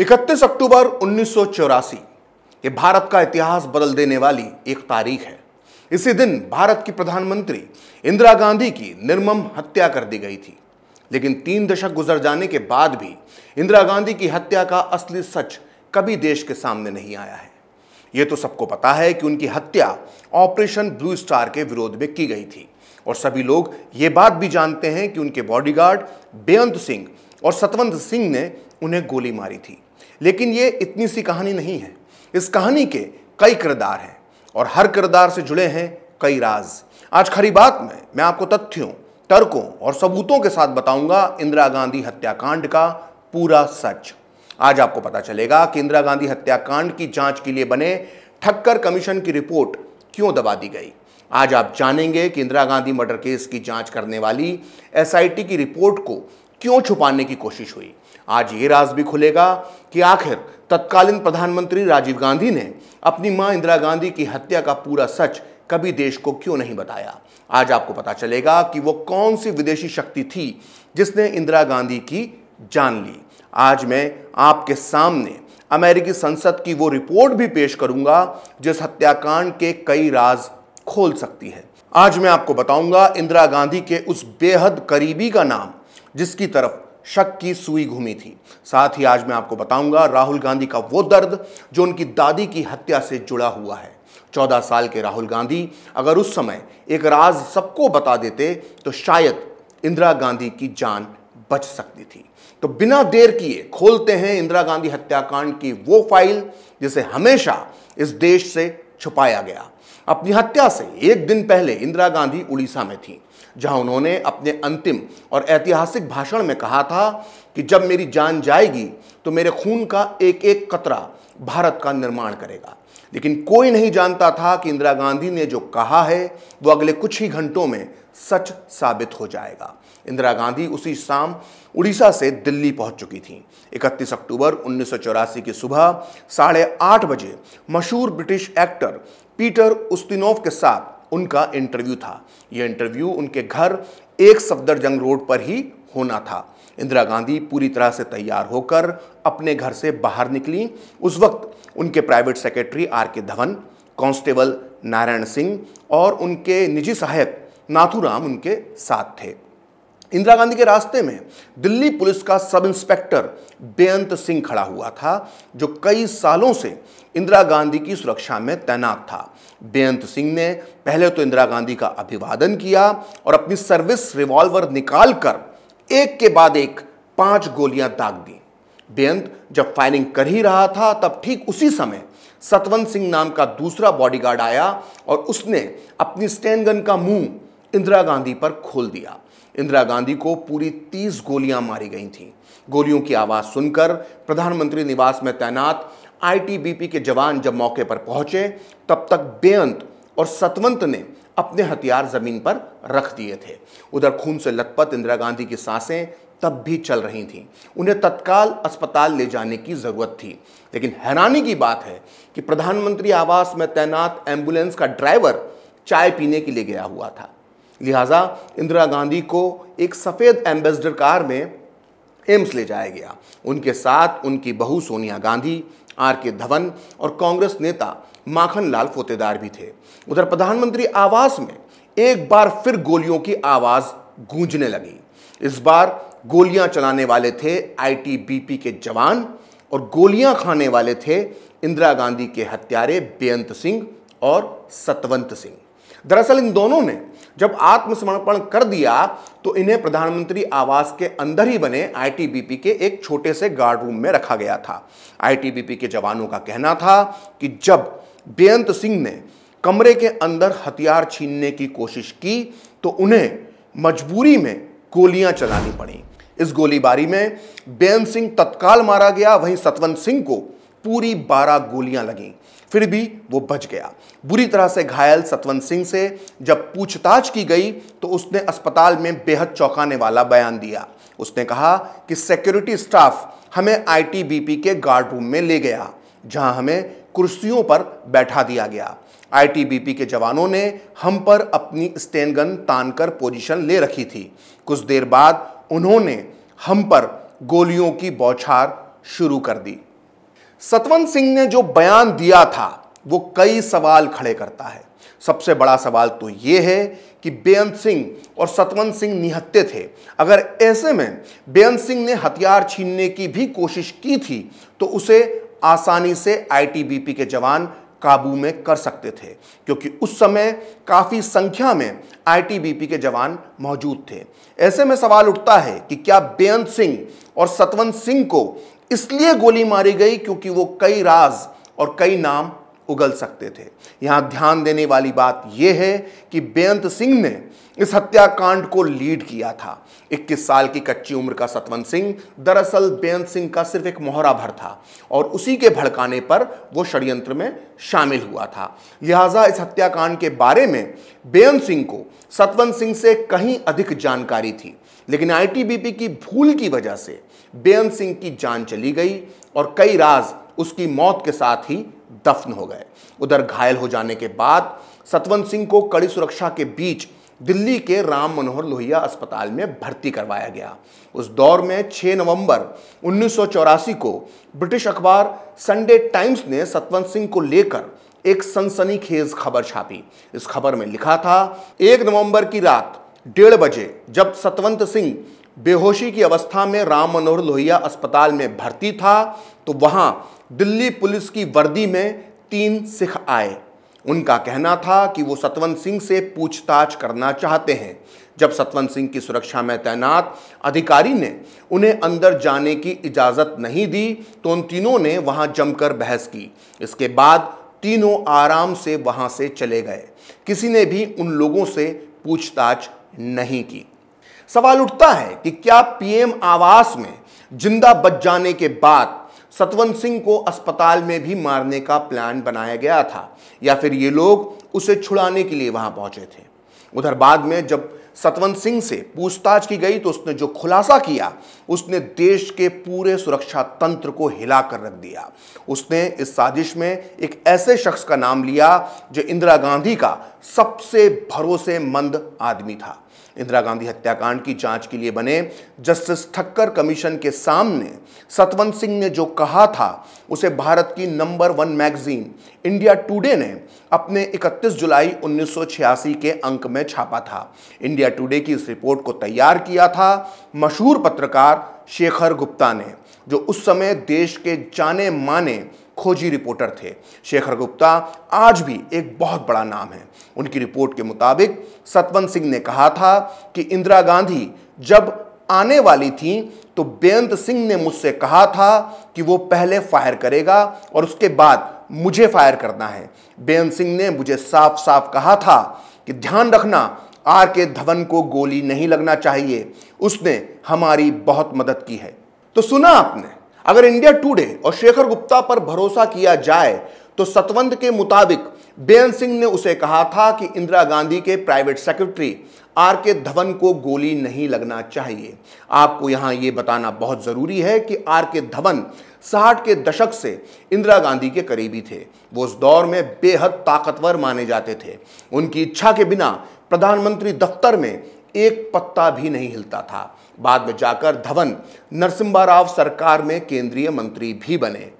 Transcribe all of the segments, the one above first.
इकतीस अक्टूबर उन्नीस ये भारत का इतिहास बदल देने वाली एक तारीख है इसी दिन भारत की प्रधानमंत्री इंदिरा गांधी की निर्मम हत्या कर दी गई थी लेकिन तीन दशक गुजर जाने के बाद भी इंदिरा गांधी की हत्या का असली सच कभी देश के सामने नहीं आया है ये तो सबको पता है कि उनकी हत्या ऑपरेशन ब्लू स्टार के विरोध में की गई थी और सभी लोग ये बात भी जानते हैं कि उनके बॉडीगार्ड बेअंत सिंह और सतवंत सिंह ने उन्हें गोली मारी थी लेकिन ये इतनी सी कहानी नहीं है इस कहानी के कई किरदार हैं और हर किरदार से जुड़े हैं कई राज आज खरी बात में मैं आपको तथ्यों तर्कों और सबूतों के साथ बताऊंगा इंदिरा गांधी हत्याकांड का पूरा सच आज आपको पता चलेगा कि इंदिरा गांधी हत्याकांड की जांच के लिए बने ठक्कर कमीशन की रिपोर्ट क्यों दबा दी गई आज आप जानेंगे कि इंदिरा गांधी मर्डर केस की जांच करने वाली एसआईटी की रिपोर्ट को क्यों छुपाने की कोशिश हुई आज ये राज भी खुलेगा कि आखिर तत्कालीन प्रधानमंत्री राजीव गांधी ने अपनी मां इंदिरा गांधी की हत्या का पूरा सच कभी देश को क्यों नहीं बताया आज आपको पता चलेगा कि वो कौन सी विदेशी शक्ति थी जिसने इंदिरा गांधी की जान ली आज मैं आपके सामने अमेरिकी संसद की वो रिपोर्ट भी पेश करूंगा जिस हत्याकांड के कई राज खोल सकती है आज मैं आपको बताऊंगा इंदिरा गांधी के उस बेहद करीबी का नाम जिसकी तरफ शक की सुई घूमी थी साथ ही आज मैं आपको बताऊंगा राहुल गांधी का वो दर्द जो उनकी दादी की हत्या से जुड़ा हुआ है चौदह साल के राहुल गांधी अगर उस समय एक राज सबको बता देते तो शायद इंदिरा गांधी की जान बच सकती थी तो बिना देर किए खोलते हैं इंदिरा गांधी हत्याकांड की वो फाइल जिसे हमेशा इस देश से छुपाया गया अपनी हत्या से एक दिन पहले इंदिरा गांधी उड़ीसा में थी जहां उन्होंने अपने अंतिम और ऐतिहासिक भाषण में कहा था कि जब मेरी जान जाएगी तो मेरे खून का एक एक कतरा भारत का निर्माण करेगा लेकिन कोई नहीं जानता था कि इंदिरा गांधी ने जो कहा है वो अगले कुछ ही घंटों में सच साबित हो जाएगा इंदिरा गांधी उसी शाम उड़ीसा से दिल्ली पहुंच चुकी थीं 31 अक्टूबर उन्नीस की सुबह साढ़े आठ बजे मशहूर ब्रिटिश एक्टर पीटर उस्तिनोव के साथ उनका इंटरव्यू था ये इंटरव्यू उनके घर एक सफदरजंग रोड पर ही होना था इंदिरा गांधी पूरी तरह से तैयार होकर अपने घर से बाहर निकली उस वक्त उनके प्राइवेट सेक्रेटरी आर के धवन कांस्टेबल नारायण सिंह और उनके निजी सहायक नाथूराम उनके साथ थे इंदिरा गांधी के रास्ते में दिल्ली पुलिस का सब इंस्पेक्टर बेअंत सिंह खड़ा हुआ था जो कई सालों से इंदिरा गांधी की सुरक्षा में तैनात था बेअंत सिंह ने पहले तो इंदिरा गांधी का अभिवादन किया और अपनी सर्विस रिवॉल्वर निकालकर एक के बाद एक पांच गोलियां दाग दी बेअंत जब फायरिंग कर ही रहा था तब ठीक उसी समय सतवंत सिंह नाम का दूसरा बॉडीगार्ड आया और उसने अपनी स्टैंड गन का मुंह इंदिरा गांधी पर खोल दिया इंदिरा गांधी को पूरी तीस गोलियां मारी गई थीं गोलियों की आवाज़ सुनकर प्रधानमंत्री निवास में तैनात आईटीबीपी के जवान जब मौके पर पहुंचे तब तक बेअंत और सतवंत ने अपने हथियार जमीन पर रख दिए थे उधर खून से लथपथ इंदिरा गांधी की सांसें तब भी चल रही थीं उन्हें तत्काल अस्पताल ले जाने की ज़रूरत थी लेकिन हैरानी की बात है कि प्रधानमंत्री आवास में तैनात एम्बुलेंस का ड्राइवर चाय पीने के लिए गया हुआ था लिहाजा इंदिरा गांधी को एक सफ़ेद एम्बेसडर कार में एम्स ले जाया गया उनके साथ उनकी बहू सोनिया गांधी आर के धवन और कांग्रेस नेता माखन लाल फोतेदार भी थे उधर प्रधानमंत्री आवास में एक बार फिर गोलियों की आवाज़ गूंजने लगी इस बार गोलियां चलाने वाले थे आईटीबीपी के जवान और गोलियां खाने वाले थे इंदिरा गांधी के हत्यारे बेअंत सिंह और सतवंत सिंह दरअसल इन दोनों ने जब आत्मसमर्पण कर दिया तो इन्हें प्रधानमंत्री आवास के अंदर ही बने आईटीबीपी के एक छोटे से गार्ड रूम में रखा गया था आईटीबीपी के जवानों का कहना था कि जब बेअंत सिंह ने कमरे के अंदर हथियार छीनने की कोशिश की तो उन्हें मजबूरी में गोलियां चलानी पड़ी इस गोलीबारी में बेअंत सिंह तत्काल मारा गया वहीं सतवंत सिंह को पूरी बारह गोलियां लगीं फिर भी वो बच गया बुरी तरह से घायल सतवंत सिंह से जब पूछताछ की गई तो उसने अस्पताल में बेहद चौंकाने वाला बयान दिया उसने कहा कि सिक्योरिटी स्टाफ हमें आईटीबीपी के गार्ड रूम में ले गया जहां हमें कुर्सियों पर बैठा दिया गया आईटीबीपी के जवानों ने हम पर अपनी स्टेन गन तान कर पोजिशन ले रखी थी कुछ देर बाद उन्होंने हम पर गोलियों की बौछार शुरू कर दी सतवंत सिंह ने जो बयान दिया था वो कई सवाल खड़े करता है सबसे बड़ा सवाल तो ये है कि बेअंत सिंह और सतवंत सिंह निहत्ते थे अगर ऐसे में बेअंत सिंह ने हथियार छीनने की भी कोशिश की थी तो उसे आसानी से आईटीबीपी के जवान काबू में कर सकते थे क्योंकि उस समय काफ़ी संख्या में आईटीबीपी के जवान मौजूद थे ऐसे में सवाल उठता है कि क्या बेअंत सिंह और सतवंत सिंह को इसलिए गोली मारी गई क्योंकि वो कई राज और कई नाम उगल सकते थे यहां ध्यान देने वाली बात यह है कि बेअंत सिंह ने इस हत्याकांड को लीड किया था 21 साल की कच्ची उम्र का सतवंत सिंह दरअसल बेअंत सिंह का सिर्फ एक मोहरा भर था और उसी के भड़काने पर वो षड्यंत्र में शामिल हुआ था लिहाजा इस हत्याकांड के बारे में बेअंत सिंह को सतवंत सिंह से कहीं अधिक जानकारी थी लेकिन आईटीबीपी की भूल की वजह से बेअंत सिंह की जान चली गई और कई राज उसकी मौत के साथ ही दफन हो गए उधर घायल हो जाने के बाद सतवंत सिंह को कड़ी सुरक्षा के बीच दिल्ली के राम मनोहर लोहिया अस्पताल में भर्ती करवाया गया उस दौर में 6 नवंबर उन्नीस को ब्रिटिश अखबार संडे टाइम्स ने सतवंत सिंह को लेकर एक सनसनीखेज खबर छापी इस खबर में लिखा था एक नवंबर की रात डेढ़ बजे जब सतवंत सिंह बेहोशी की अवस्था में राम मनोहर लोहिया अस्पताल में भर्ती था तो वहाँ दिल्ली पुलिस की वर्दी में तीन सिख आए उनका कहना था कि वो सतवंत सिंह से पूछताछ करना चाहते हैं जब सतवंत सिंह की सुरक्षा में तैनात अधिकारी ने उन्हें अंदर जाने की इजाज़त नहीं दी तो उन तीनों ने वहाँ जमकर बहस की इसके बाद तीनों आराम से वहाँ से चले गए किसी ने भी उन लोगों से पूछताछ नहीं की सवाल उठता है कि क्या पीएम आवास में जिंदा बच जाने के बाद सतवंत सिंह को अस्पताल में भी मारने का प्लान बनाया गया था या फिर ये लोग उसे छुड़ाने के लिए वहां पहुंचे थे उधर बाद में जब सतवंत सिंह से पूछताछ की गई तो उसने जो खुलासा किया उसने देश के पूरे सुरक्षा तंत्र को हिला कर रख दिया उसने इस साजिश में एक ऐसे शख्स का नाम लिया जो इंदिरा गांधी का सबसे भरोसेमंद आदमी था इंदिरा गांधी हत्याकांड की जांच के लिए बने जस्टिस ठक्कर कमीशन के सामने सतवंत सिंह ने जो कहा था उसे भारत की number one magazine India Today ने अपने 31 जुलाई 1986 के अंक में छापा था इंडिया टुडे की इस रिपोर्ट को तैयार किया था मशहूर पत्रकार शेखर गुप्ता ने जो उस समय देश के जाने माने खोजी रिपोर्टर थे शेखर गुप्ता आज भी एक बहुत बड़ा नाम है उनकी रिपोर्ट के मुताबिक सतवंत सिंह ने कहा था कि इंदिरा गांधी जब आने वाली थी तो बेअंत सिंह ने मुझसे कहा था कि वो पहले फायर करेगा और उसके बाद मुझे फायर करना है बेअंत सिंह ने मुझे साफ साफ कहा था कि ध्यान रखना आर के धवन को गोली नहीं लगना चाहिए उसने हमारी बहुत मदद की है तो सुना आपने अगर इंडिया टूडे और शेखर गुप्ता पर भरोसा किया जाए तो सतवंत के मुताबिक बेअन सिंह ने उसे कहा था कि इंदिरा गांधी के प्राइवेट सेक्रेटरी आर के धवन को गोली नहीं लगना चाहिए आपको यहां यह बताना बहुत ज़रूरी है कि आर के धवन साठ के दशक से इंदिरा गांधी के करीबी थे वो उस दौर में बेहद ताकतवर माने जाते थे उनकी इच्छा के बिना प्रधानमंत्री दफ्तर में एक पत्ता भी नहीं हिलता था बाद में जाकर धवन नरसिम्हा राव सरकार में केंद्रीय मंत्री भी बने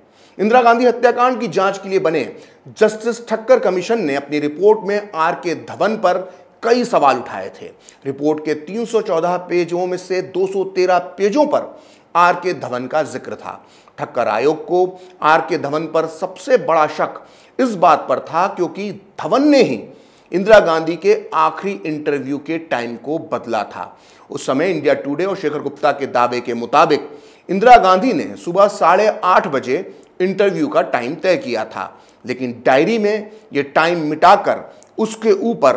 इंदिरा गांधी हत्याकांड की जांच के लिए बने जस्टिस ठक्कर कमीशन ने अपनी रिपोर्ट में आर के धवन पर कई सवाल उठाए थे रिपोर्ट के 314 पेजों में से 213 पेजों पर आर के धवन का जिक्र था ठक्कर आयोग को आर के धवन पर सबसे बड़ा शक इस बात पर था क्योंकि धवन ने ही इंदिरा गांधी के आखिरी इंटरव्यू के टाइम को बदला था उस समय इंडिया टुडे और शेखर गुप्ता के दावे के मुताबिक इंदिरा गांधी ने सुबह साढ़े आठ बजे इंटरव्यू का टाइम तय किया था लेकिन डायरी में ये टाइम मिटाकर उसके ऊपर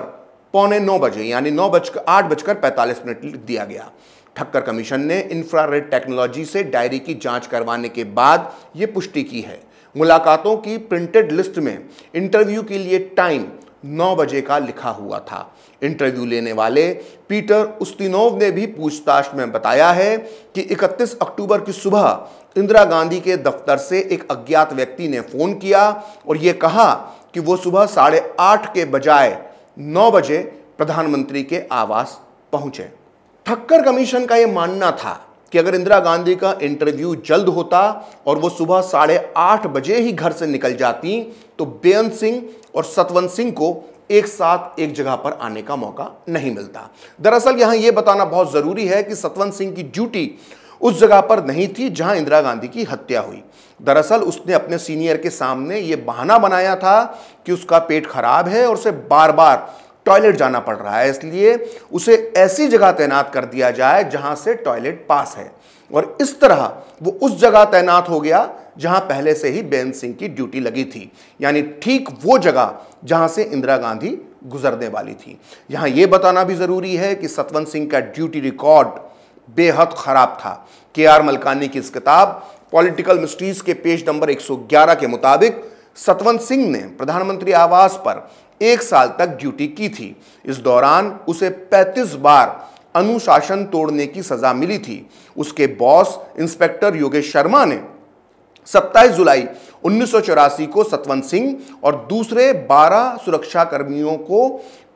पौने नौ बजे यानी नौ बजकर आठ बजकर पैंतालीस मिनट लिख दिया गया ठक्कर कमीशन ने इंफ्रारेड टेक्नोलॉजी से डायरी की जांच करवाने के बाद ये पुष्टि की है मुलाकातों की प्रिंटेड लिस्ट में इंटरव्यू के लिए टाइम 9 बजे का लिखा हुआ था इंटरव्यू लेने वाले पीटर उस्तिनोव ने भी पूछताछ में बताया है कि 31 अक्टूबर की सुबह इंदिरा गांधी के दफ्तर से एक अज्ञात व्यक्ति ने फ़ोन किया और ये कहा कि वो सुबह साढ़े आठ के बजाय 9 बजे प्रधानमंत्री के आवास पहुंचे ठक्कर कमीशन का ये मानना था कि अगर इंदिरा गांधी का इंटरव्यू जल्द होता और वो सुबह साढ़े आठ बजे ही घर से निकल जाती तो बेअंत सिंह और सतवंत सिंह को एक साथ एक जगह पर आने का मौका नहीं मिलता दरअसल यहां यह बताना बहुत ज़रूरी है कि सतवंत सिंह की ड्यूटी उस जगह पर नहीं थी जहां इंदिरा गांधी की हत्या हुई दरअसल उसने अपने सीनियर के सामने ये बहाना बनाया था कि उसका पेट खराब है और उसे बार बार टॉयलेट जाना पड़ रहा है इसलिए उसे ऐसी जगह तैनात कर दिया जाए जहां से टॉयलेट पास है और इस तरह वो उस जगह तैनात हो गया जहां पहले से ही बेन सिंह की ड्यूटी लगी थी यानी ठीक वो जगह जहां से इंदिरा गांधी गुजरने वाली थी यहां ये बताना भी ज़रूरी है कि सतवंत सिंह का ड्यूटी रिकॉर्ड बेहद ख़राब था के आर मलकानी की इस किताब पॉलिटिकल मिस्ट्रीज के पेज नंबर 111 के मुताबिक सतवंत सिंह ने प्रधानमंत्री आवास पर एक साल तक ड्यूटी की थी इस दौरान उसे 35 बार अनुशासन तोड़ने की सजा मिली थी उसके बॉस इंस्पेक्टर योगेश शर्मा ने सत्ताईस जुलाई उन्नीस को सतवंत सिंह और दूसरे 12 सुरक्षा कर्मियों को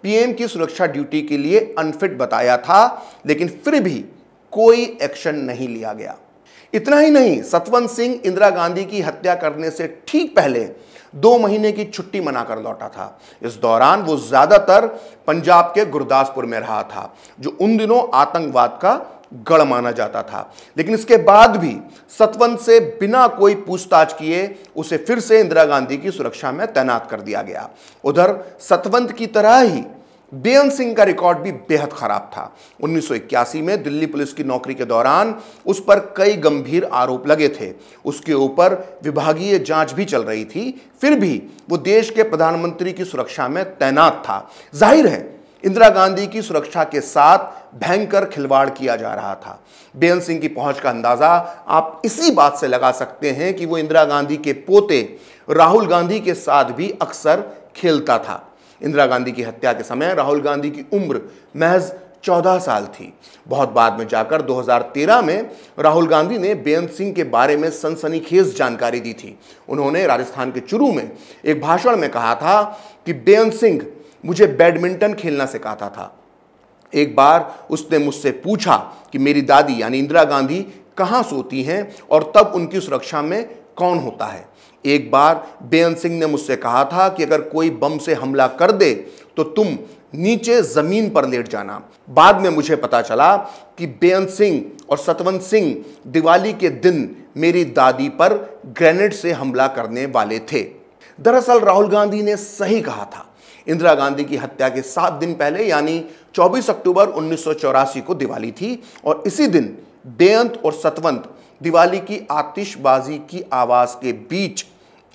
पीएम की सुरक्षा ड्यूटी के लिए अनफिट बताया था लेकिन फिर भी कोई एक्शन नहीं लिया गया इतना ही नहीं सतवंत सिंह इंदिरा गांधी की हत्या करने से ठीक पहले दो महीने की छुट्टी मनाकर लौटा था इस दौरान वो ज़्यादातर पंजाब के गुरदासपुर में रहा था जो उन दिनों आतंकवाद का गढ़ माना जाता था लेकिन इसके बाद भी सतवंत से बिना कोई पूछताछ किए उसे फिर से इंदिरा गांधी की सुरक्षा में तैनात कर दिया गया उधर सतवंत की तरह ही बेअंत सिंह का रिकॉर्ड भी बेहद खराब था 1981 में दिल्ली पुलिस की नौकरी के दौरान उस पर कई गंभीर आरोप लगे थे उसके ऊपर विभागीय जांच भी चल रही थी फिर भी वो देश के प्रधानमंत्री की सुरक्षा में तैनात था जाहिर है इंदिरा गांधी की सुरक्षा के साथ भयंकर खिलवाड़ किया जा रहा था बेअंत सिंह की पहुंच का अंदाजा आप इसी बात से लगा सकते हैं कि वो इंदिरा गांधी के पोते राहुल गांधी के साथ भी अक्सर खेलता था इंदिरा गांधी की हत्या के समय राहुल गांधी की उम्र महज 14 साल थी बहुत बाद में जाकर 2013 में राहुल गांधी ने बेअंत सिंह के बारे में सनसनीखेज जानकारी दी थी उन्होंने राजस्थान के चुरू में एक भाषण में कहा था कि बेअंत सिंह मुझे बैडमिंटन खेलना सिखाता था एक बार उसने मुझसे पूछा कि मेरी दादी यानी इंदिरा गांधी कहाँ सोती हैं और तब उनकी सुरक्षा में कौन होता है एक बार बेअन सिंह ने मुझसे कहा था कि अगर कोई बम से हमला कर दे तो तुम नीचे ज़मीन पर लेट जाना बाद में मुझे पता चला कि बेअंत सिंह और सतवंत सिंह दिवाली के दिन मेरी दादी पर ग्रेनेड से हमला करने वाले थे दरअसल राहुल गांधी ने सही कहा था इंदिरा गांधी की हत्या के सात दिन पहले यानी 24 अक्टूबर उन्नीस को दिवाली थी और इसी दिन देयंत और सतवंत दिवाली की आतिशबाजी की आवाज़ के बीच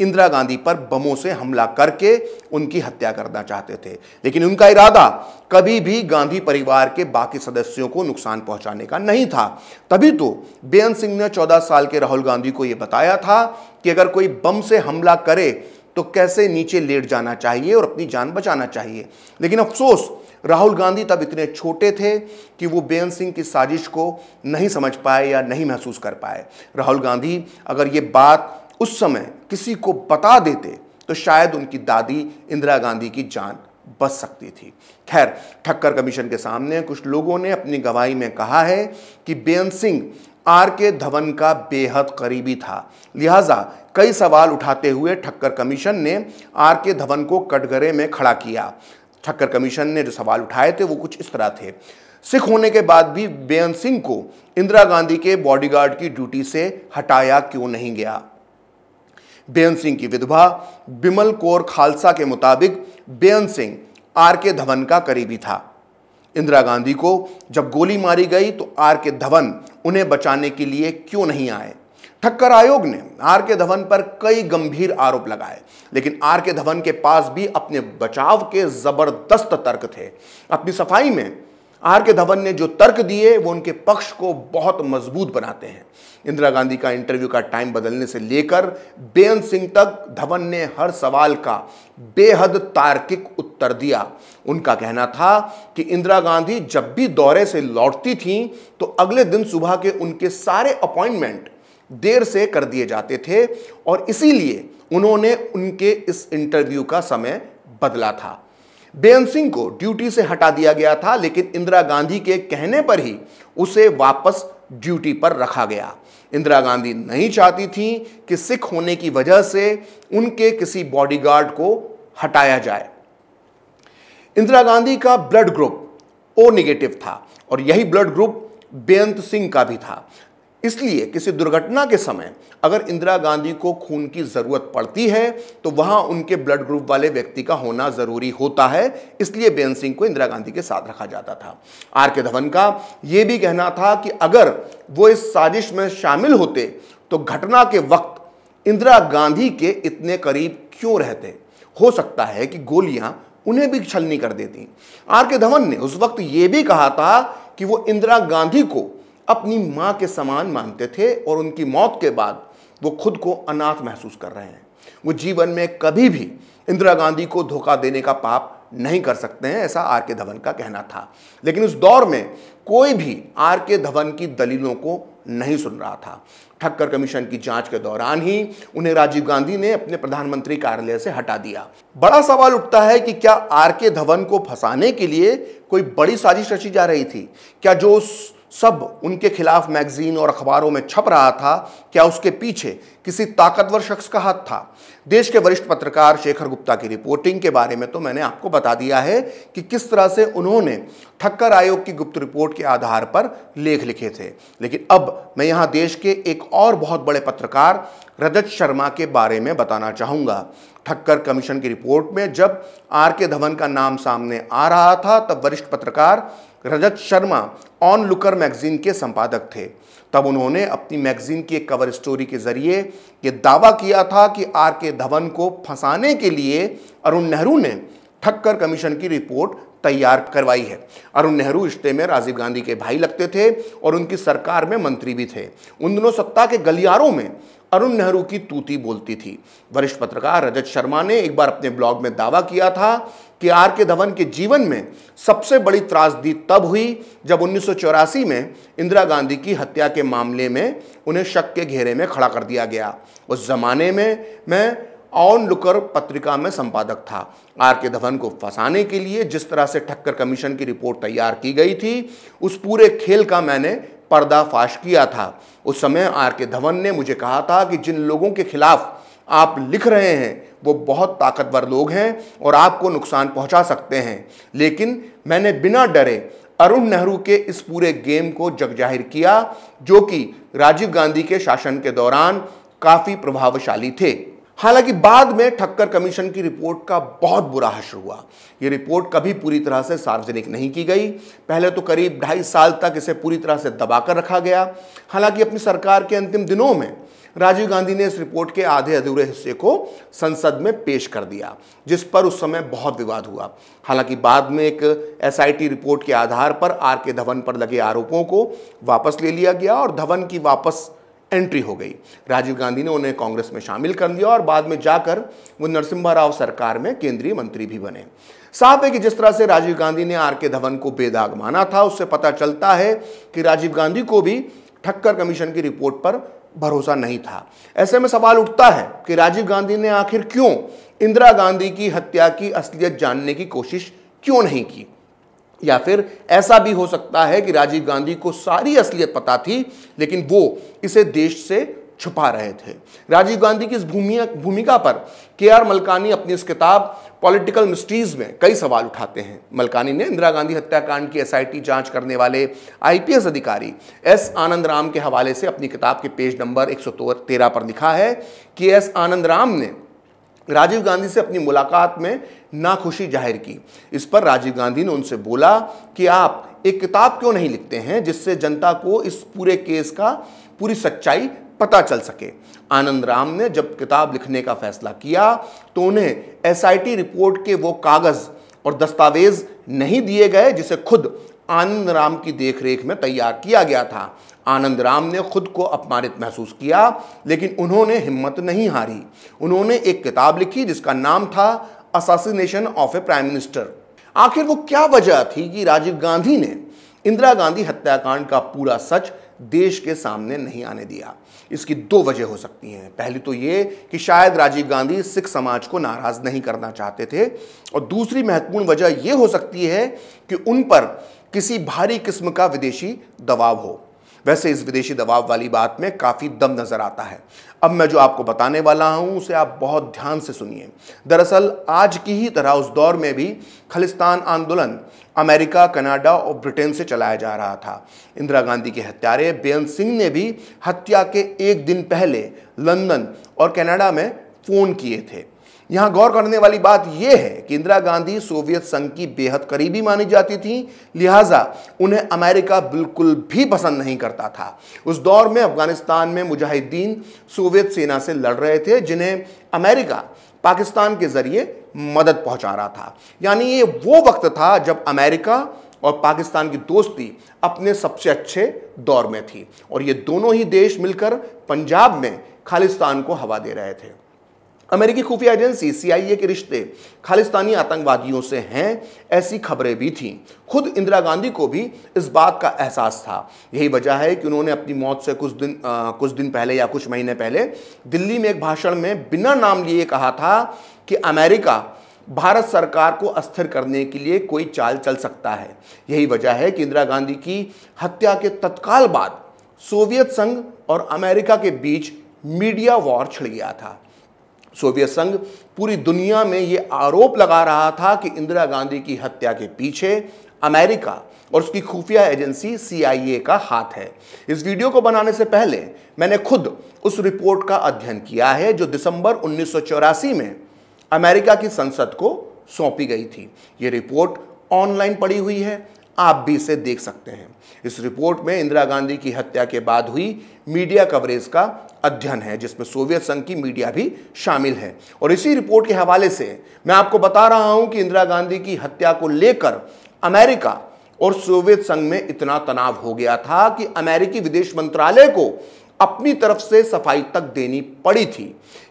इंदिरा गांधी पर बमों से हमला करके उनकी हत्या करना चाहते थे लेकिन उनका इरादा कभी भी गांधी परिवार के बाकी सदस्यों को नुकसान पहुंचाने का नहीं था तभी तो बेअंत सिंह ने 14 साल के राहुल गांधी को यह बताया था कि अगर कोई बम से हमला करे तो कैसे नीचे लेट जाना चाहिए और अपनी जान बचाना चाहिए लेकिन अफसोस राहुल गांधी तब इतने छोटे थे कि वो बेअंत सिंह की साजिश को नहीं समझ पाए या नहीं महसूस कर पाए राहुल गांधी अगर ये बात उस समय किसी को बता देते तो शायद उनकी दादी इंदिरा गांधी की जान बच सकती थी खैर ठक्कर कमीशन के सामने कुछ लोगों ने अपनी गवाही में कहा है कि बेअंत सिंह आर के धवन का बेहद करीबी था लिहाजा कई सवाल उठाते हुए ठक्कर कमीशन ने आर के धवन को कटघरे में खड़ा किया ठक्कर कमीशन ने जो सवाल उठाए थे वो कुछ इस तरह थे सिख होने के बाद भी बेअंत सिंह को इंदिरा गांधी के बॉडीगार्ड की ड्यूटी से हटाया क्यों नहीं गया बेअंत सिंह की विधवा बिमल कौर खालसा के मुताबिक बेअंत सिंह आर के धवन का करीबी था इंदिरा गांधी को जब गोली मारी गई तो आर के धवन उन्हें बचाने के लिए क्यों नहीं आए ठक्कर आयोग ने आर के धवन पर कई गंभीर आरोप लगाए लेकिन आर के धवन के पास भी अपने बचाव के जबरदस्त तर्क थे अपनी सफाई में आर के धवन ने जो तर्क दिए वो उनके पक्ष को बहुत मजबूत बनाते हैं इंदिरा गांधी का इंटरव्यू का टाइम बदलने से लेकर बेअंत सिंह तक धवन ने हर सवाल का बेहद तार्किक उत्तर दिया उनका कहना था कि इंदिरा गांधी जब भी दौरे से लौटती थीं तो अगले दिन सुबह के उनके सारे अपॉइंटमेंट देर से कर दिए जाते थे और इसीलिए उन्होंने उनके इस इंटरव्यू का समय बदला था बेअंत सिंह को ड्यूटी से हटा दिया गया था लेकिन इंदिरा गांधी के कहने पर ही उसे वापस ड्यूटी पर रखा गया इंदिरा गांधी नहीं चाहती थी कि सिख होने की वजह से उनके किसी बॉडीगार्ड को हटाया जाए इंदिरा गांधी का ब्लड ग्रुप ओ निगेटिव था और यही ब्लड ग्रुप बेअंत सिंह का भी था इसलिए किसी दुर्घटना के समय अगर इंदिरा गांधी को खून की ज़रूरत पड़ती है तो वहाँ उनके ब्लड ग्रुप वाले व्यक्ति का होना ज़रूरी होता है इसलिए बेन सिंह को इंदिरा गांधी के साथ रखा जाता था आर के धवन का ये भी कहना था कि अगर वो इस साजिश में शामिल होते तो घटना के वक्त इंदिरा गांधी के इतने करीब क्यों रहते हो सकता है कि गोलियां उन्हें भी छलनी कर देती आर के धवन ने उस वक्त ये भी कहा था कि वो इंदिरा गांधी को अपनी माँ के समान मानते थे और उनकी मौत के बाद वो खुद को अनाथ महसूस कर रहे हैं वो जीवन में कभी भी इंदिरा गांधी को धोखा देने का पाप नहीं कर सकते हैं ऐसा आर के धवन का कहना था लेकिन उस दौर में कोई भी आर के धवन की दलीलों को नहीं सुन रहा था ठक्कर कमीशन की जांच के दौरान ही उन्हें राजीव गांधी ने अपने प्रधानमंत्री कार्यालय से हटा दिया बड़ा सवाल उठता है कि क्या आर के धवन को फंसाने के लिए कोई बड़ी साजिश रची जा रही थी क्या जो उस सब उनके खिलाफ मैगजीन और अखबारों में छप रहा था क्या उसके पीछे किसी ताकतवर शख्स का हाथ था देश के वरिष्ठ पत्रकार शेखर गुप्ता की रिपोर्टिंग के बारे में तो मैंने आपको बता दिया है कि किस तरह से उन्होंने ठक्कर आयोग की गुप्त रिपोर्ट के आधार पर लेख लिखे थे लेकिन अब मैं यहाँ देश के एक और बहुत बड़े पत्रकार रजत शर्मा के बारे में बताना चाहूँगा ठक्कर कमीशन की रिपोर्ट में जब आर के धवन का नाम सामने आ रहा था तब वरिष्ठ पत्रकार Rajat Sharma onlooker magazine के संपादक थे तब उन्होंने अपनी मैगजीन की एक कवर स्टोरी के जरिए ये दावा किया था कि आर के धवन को फंसाने के लिए अरुण नेहरू ने ठक्कर कमीशन की रिपोर्ट तैयार करवाई है अरुण नेहरू रिश्ते में राजीव गांधी के भाई लगते थे और उनकी सरकार में मंत्री भी थे उन दोनों सत्ता के गलियारों में अरुण नेहरू की तूती बोलती थी वरिष्ठ पत्रकार रजत शर्मा ने एक बार अपने ब्लॉग में दावा किया था कि आर के धवन के जीवन में सबसे बड़ी त्रासदी तब हुई जब उन्नीस में इंदिरा गांधी की हत्या के मामले में उन्हें शक के घेरे में खड़ा कर दिया गया उस जमाने में मैं ऑन लुकर पत्रिका में संपादक था आर के धवन को फंसाने के लिए जिस तरह से ठक्कर कमीशन की रिपोर्ट तैयार की गई थी उस पूरे खेल का मैंने पर्दाफाश किया था उस समय आर के धवन ने मुझे कहा था कि जिन लोगों के खिलाफ आप लिख रहे हैं वो बहुत ताकतवर लोग हैं और आपको नुकसान पहुंचा सकते हैं लेकिन मैंने बिना डरे अरुण नेहरू के इस पूरे गेम को जगजाहिर किया जो कि राजीव गांधी के शासन के दौरान काफ़ी प्रभावशाली थे हालांकि बाद में ठक्कर कमीशन की रिपोर्ट का बहुत बुरा हश्र हुआ ये रिपोर्ट कभी पूरी तरह से सार्वजनिक नहीं की गई पहले तो करीब ढाई साल तक इसे पूरी तरह से दबाकर रखा गया हालांकि अपनी सरकार के अंतिम दिनों में राजीव गांधी ने इस रिपोर्ट के आधे अधूरे हिस्से को संसद में पेश कर दिया जिस पर उस समय बहुत विवाद हुआ हालांकि बाद में एक एसआईटी रिपोर्ट के आधार पर आर के धवन पर लगे आरोपों को वापस ले लिया गया और धवन की वापस एंट्री हो गई राजीव गांधी ने उन्हें कांग्रेस में शामिल कर लिया और बाद में जाकर वो नरसिम्हा राव सरकार में केंद्रीय मंत्री भी बने साफ है कि जिस तरह से राजीव गांधी ने आर के धवन को बेदाग माना था उससे पता चलता है कि राजीव गांधी को भी ठक्कर कमीशन की रिपोर्ट पर भरोसा नहीं था ऐसे में सवाल उठता है कि राजीव गांधी ने आखिर क्यों इंदिरा गांधी की हत्या की असलियत जानने की कोशिश क्यों नहीं की या फिर ऐसा भी हो सकता है कि राजीव गांधी को सारी असलियत पता थी लेकिन वो इसे देश से छुपा रहे थे राजीव गांधी की इस भूमिका पर के आर मलकानी अपनी इस किताब पॉलिटिकल मिस्ट्रीज में कई सवाल उठाते हैं मलकानी ने इंदिरा गांधी हत्याकांड की एसआईटी जांच करने वाले आईपीएस अधिकारी एस आनंद राम के हवाले से अपनी किताब के पेज नंबर एक पर लिखा है कि एस आनंद राम ने राजीव गांधी से अपनी मुलाकात में नाखुशी जाहिर की इस पर राजीव गांधी ने उनसे बोला कि आप एक किताब क्यों नहीं लिखते हैं जिससे जनता को इस पूरे केस का पूरी सच्चाई पता चल सके आनंद राम ने जब किताब लिखने का फैसला किया तो उन्हें एसआईटी रिपोर्ट के वो कागज़ और दस्तावेज नहीं दिए गए जिसे खुद आनंद राम की देखरेख में तैयार किया गया था आनंद राम ने खुद को अपमानित महसूस किया लेकिन उन्होंने हिम्मत नहीं हारी उन्होंने एक किताब लिखी जिसका नाम था assassination of a prime minister आखिर वो क्या वजह थी कि राजीव गांधी ने इंदिरा गांधी हत्याकांड का पूरा सच देश के सामने नहीं आने दिया इसकी दो वजह हो सकती हैं पहली तो ये कि शायद राजीव गांधी सिख समाज को नाराज़ नहीं करना चाहते थे और दूसरी महत्वपूर्ण वजह यह हो सकती है कि उन पर किसी भारी किस्म का विदेशी दबाव हो वैसे इस विदेशी दबाव वाली बात में काफ़ी दम नज़र आता है अब मैं जो आपको बताने वाला हूं उसे आप बहुत ध्यान से सुनिए दरअसल आज की ही तरह उस दौर में भी खालिस्तान आंदोलन अमेरिका कनाडा और ब्रिटेन से चलाया जा रहा था इंदिरा गांधी के हत्यारे बेअंत सिंह ने भी हत्या के एक दिन पहले लंदन और कनाडा में फ़ोन किए थे यहाँ गौर करने वाली बात यह है कि इंदिरा गांधी सोवियत संघ की बेहद करीबी मानी जाती थी लिहाजा उन्हें अमेरिका बिल्कुल भी पसंद नहीं करता था उस दौर में अफगानिस्तान में मुजाहिदीन सोवियत सेना से लड़ रहे थे जिन्हें अमेरिका पाकिस्तान के ज़रिए मदद पहुंचा रहा था यानी ये वो वक्त था जब अमेरिका और पाकिस्तान की दोस्ती अपने सबसे अच्छे दौर में थी और ये दोनों ही देश मिलकर पंजाब में खालिस्तान को हवा दे रहे थे अमेरिकी खुफिया एजेंसी सीआईए के रिश्ते खालिस्तानी आतंकवादियों से हैं ऐसी खबरें भी थीं खुद इंदिरा गांधी को भी इस बात का एहसास था यही वजह है कि उन्होंने अपनी मौत से कुछ दिन आ, कुछ दिन पहले या कुछ महीने पहले दिल्ली में एक भाषण में बिना नाम लिए कहा था कि अमेरिका भारत सरकार को अस्थिर करने के लिए कोई चाल चल सकता है यही वजह है कि इंदिरा गांधी की हत्या के तत्काल बाद सोवियत संघ और अमेरिका के बीच मीडिया वॉर छिड़ गया था सोवियत संघ पूरी दुनिया में ये आरोप लगा रहा था कि इंदिरा गांधी की हत्या के पीछे अमेरिका और उसकी खुफिया एजेंसी सीआईए का हाथ है इस वीडियो को बनाने से पहले मैंने खुद उस रिपोर्ट का अध्ययन किया है जो दिसंबर उन्नीस में अमेरिका की संसद को सौंपी गई थी ये रिपोर्ट ऑनलाइन पड़ी हुई है आप भी इसे देख सकते हैं इस रिपोर्ट में इंदिरा गांधी की हत्या के बाद हुई मीडिया कवरेज का अध्ययन है जिसमें सोवियत संघ की मीडिया भी शामिल है और इसी रिपोर्ट के हवाले से मैं आपको बता रहा हूं कि इंदिरा गांधी की हत्या को लेकर अमेरिका और सोवियत संघ में इतना तनाव हो गया था कि अमेरिकी विदेश मंत्रालय को अपनी तरफ से सफाई तक देनी पड़ी थी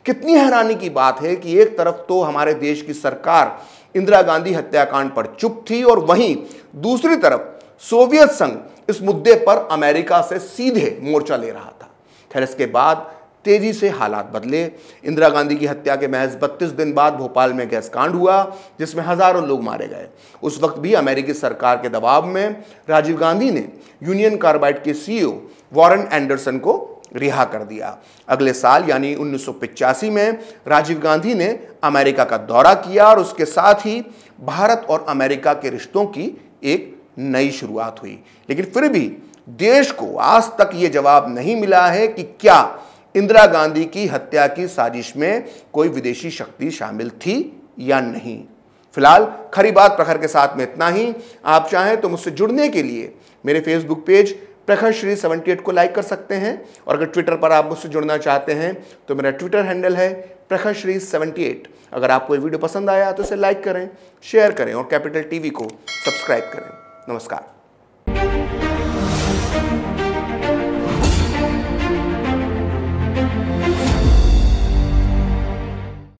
कितनी हैरानी की बात है कि एक तरफ तो हमारे देश की सरकार इंदिरा गांधी हत्याकांड पर चुप थी और वहीं दूसरी तरफ सोवियत संघ इस मुद्दे पर अमेरिका से सीधे मोर्चा ले रहा था थरस के बाद तेजी से हालात बदले इंदिरा गांधी की हत्या के महज बत्तीस दिन बाद भोपाल में गैस कांड हुआ जिसमें हजारों लोग मारे गए उस वक्त भी अमेरिकी सरकार के दबाव में राजीव गांधी ने यूनियन कार्बाइड के सीईओ वॉरेन एंडरसन को रिहा कर दिया अगले साल यानी उन्नीस में राजीव गांधी ने अमेरिका का दौरा किया और उसके साथ ही भारत और अमेरिका के रिश्तों की एक नई शुरुआत हुई लेकिन फिर भी देश को आज तक ये जवाब नहीं मिला है कि क्या इंदिरा गांधी की हत्या की साजिश में कोई विदेशी शक्ति शामिल थी या नहीं फिलहाल खरी बात प्रखर के साथ में इतना ही आप चाहें तो मुझसे जुड़ने के लिए मेरे फेसबुक पेज प्रखर श्री सेवेंटी को लाइक कर सकते हैं और अगर ट्विटर पर आप मुझसे जुड़ना चाहते हैं तो मेरा ट्विटर हैंडल है प्रखर श्री सेवेंटी अगर आपको ये वीडियो पसंद आया तो इसे लाइक करें शेयर करें और कैपिटल टीवी को सब्सक्राइब करें नमस्कार